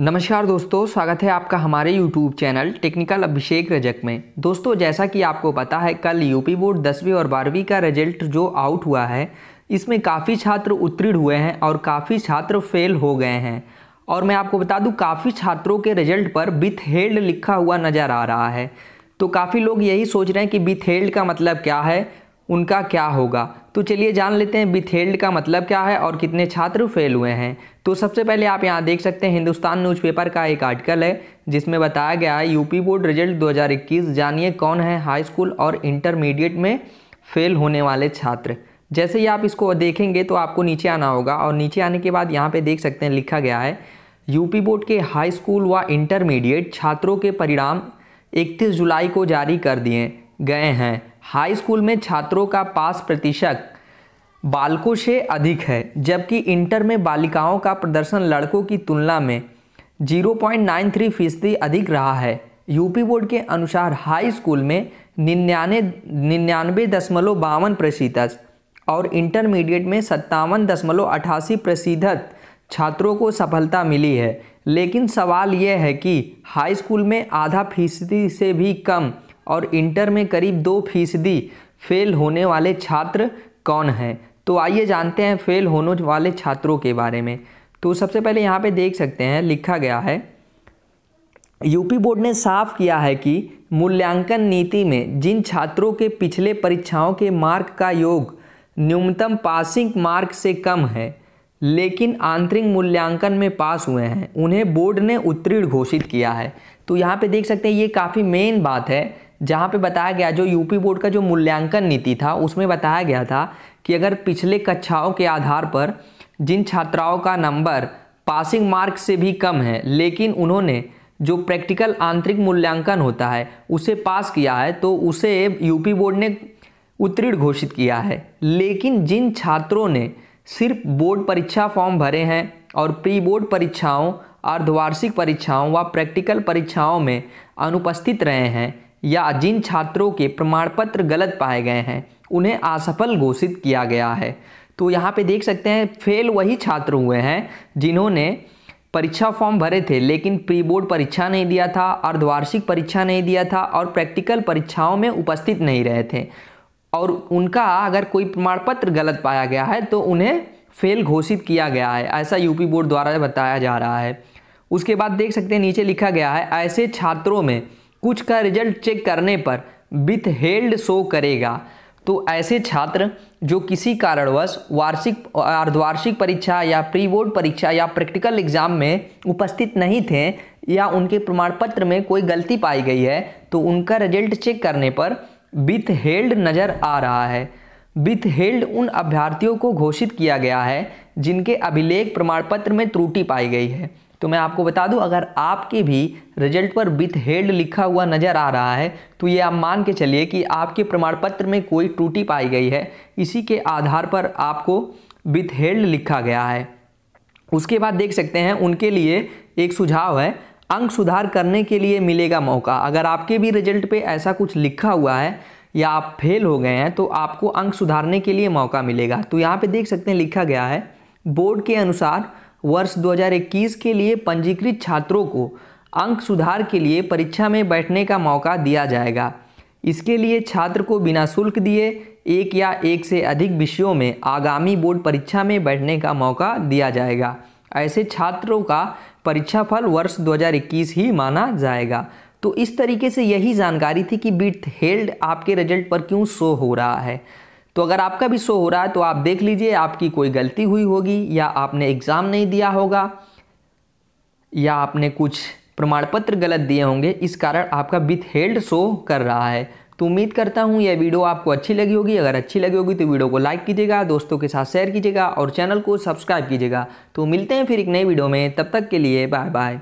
नमस्कार दोस्तों स्वागत है आपका हमारे YouTube channel technical Abhishek Rajak में दोस्तों जैसा कि आपको पता है कल यूपी बोर्ड दसवीं और बारहवीं का रिजल्ट जो आउट हुआ है इसमें काफ़ी छात्र उत्तीर्ण हुए हैं और काफ़ी छात्र फेल हो गए हैं और मैं आपको बता दूं काफ़ी छात्रों के रिजल्ट पर बिथ हेल्ड लिखा हुआ नज़र आ रहा है तो काफ़ी लोग यही सोच रहे हैं कि बिथ हेल्ड का मतलब क्या है उनका क्या होगा तो चलिए जान लेते हैं बिथेल्ड का मतलब क्या है और कितने छात्र फेल हुए हैं तो सबसे पहले आप यहाँ देख सकते हैं हिंदुस्तान न्यूज़पेपर का एक आर्टिकल है जिसमें बताया गया है यूपी बोर्ड रिजल्ट 2021 जानिए कौन है हाई स्कूल और इंटरमीडिएट में फेल होने वाले छात्र जैसे ही आप इसको देखेंगे तो आपको नीचे आना होगा और नीचे आने के बाद यहाँ पर देख सकते हैं लिखा गया है यूपी बोर्ड के हाई स्कूल व इंटरमीडिएट छात्रों के परिणाम इकतीस जुलाई को जारी कर दिए गए हैं हाई स्कूल में छात्रों का पास प्रतिशत बालकों से अधिक है जबकि इंटर में बालिकाओं का प्रदर्शन लड़कों की तुलना में 0.93 फीसदी अधिक रहा है यूपी बोर्ड के अनुसार हाई स्कूल में निन्यानवे निन्यानवे दशमलव बावन प्रतिशत और इंटरमीडिएट में सत्तावन दशमलव अठासी प्रतिशत छात्रों को सफलता मिली है लेकिन सवाल यह है कि हाई स्कूल में आधा फीसदी से भी कम और इंटर में करीब दो फीसदी फेल होने वाले छात्र कौन हैं तो आइए जानते हैं फेल होने वाले छात्रों के बारे में तो सबसे पहले यहाँ पे देख सकते हैं लिखा गया है यूपी बोर्ड ने साफ किया है कि मूल्यांकन नीति में जिन छात्रों के पिछले परीक्षाओं के मार्क का योग न्यूनतम पासिंग मार्क से कम है लेकिन आंतरिक मूल्यांकन में पास हुए हैं उन्हें बोर्ड ने उत्तीर्ण घोषित किया है तो यहाँ पे देख सकते हैं ये काफ़ी मेन बात है जहाँ पे बताया गया जो यूपी बोर्ड का जो मूल्यांकन नीति था उसमें बताया गया था कि अगर पिछले कक्षाओं के आधार पर जिन छात्राओं का नंबर पासिंग मार्क से भी कम है लेकिन उन्होंने जो प्रैक्टिकल आंतरिक मूल्यांकन होता है उसे पास किया है तो उसे यूपी बोर्ड ने उत्तीर्ण घोषित किया है लेकिन जिन छात्रों ने सिर्फ बोर्ड परीक्षा फॉर्म भरे हैं और प्री बोर्ड परीक्षाओं अर्धवार्षिक परीक्षाओं व प्रैक्टिकल परीक्षाओं में अनुपस्थित रहे हैं या जिन छात्रों के प्रमाण पत्र गलत पाए गए हैं उन्हें असफल घोषित किया गया है तो यहाँ पे देख सकते हैं फेल वही छात्र हुए हैं जिन्होंने परीक्षा फॉर्म भरे थे लेकिन प्री बोर्ड परीक्षा नहीं दिया था अर्धवार्षिक परीक्षा नहीं दिया था और प्रैक्टिकल परीक्षाओं में उपस्थित नहीं रहे थे और उनका अगर कोई प्रमाण पत्र गलत पाया गया है तो उन्हें फेल घोषित किया गया है ऐसा यूपी बोर्ड द्वारा बताया जा रहा है उसके बाद देख सकते हैं नीचे लिखा गया है ऐसे छात्रों में कुछ का रिजल्ट चेक करने पर विथ हेल्ड शो करेगा तो ऐसे छात्र जो किसी कारणवश वार्षिक अर्धवार्षिक परीक्षा या प्री बोर्ड परीक्षा या प्रैक्टिकल एग्जाम में उपस्थित नहीं थे या उनके प्रमाण पत्र में कोई गलती पाई गई है तो उनका रिजल्ट चेक करने पर विथ हेल्ड नज़र आ रहा है विथहेल्ड उन अभ्यर्थियों को घोषित किया गया है जिनके अभिलेख प्रमाण पत्र में त्रुटि पाई गई है तो मैं आपको बता दूं अगर आपके भी रिजल्ट पर विथहेल्ड लिखा हुआ नज़र आ रहा है तो ये आप मान के चलिए कि आपके प्रमाण पत्र में कोई त्रुटि पाई गई है इसी के आधार पर आपको विथहेल्ड लिखा गया है उसके बाद देख सकते हैं उनके लिए एक सुझाव है अंक सुधार करने के लिए मिलेगा मौका अगर आपके भी रिजल्ट पे ऐसा कुछ लिखा हुआ है या आप फेल हो गए हैं तो आपको अंक सुधारने के लिए मौका मिलेगा तो यहाँ पे देख सकते हैं लिखा गया है बोर्ड के अनुसार वर्ष 2021 के लिए पंजीकृत छात्रों को अंक सुधार के लिए परीक्षा में बैठने का मौका दिया जाएगा इसके लिए छात्र को बिना शुल्क दिए एक या एक से अधिक विषयों में आगामी बोर्ड परीक्षा में बैठने का मौका दिया जाएगा ऐसे छात्रों का परीक्षाफल वर्ष 2021 ही माना जाएगा तो इस तरीके से यही जानकारी थी कि बीट हेल्ड आपके रिजल्ट पर क्यों शो हो रहा है तो अगर आपका भी शो हो रहा है तो आप देख लीजिए आपकी कोई गलती हुई होगी या आपने एग्ज़ाम नहीं दिया होगा या आपने कुछ प्रमाण पत्र गलत दिए होंगे इस कारण आपका बीट हेल्ड शो कर रहा है तो उम्मीद करता हूँ यह वीडियो आपको अच्छी लगी होगी अगर अच्छी लगी होगी तो वीडियो को लाइक कीजिएगा दोस्तों के साथ शेयर कीजिएगा और चैनल को सब्सक्राइब कीजिएगा तो मिलते हैं फिर एक नई वीडियो में तब तक के लिए बाय बाय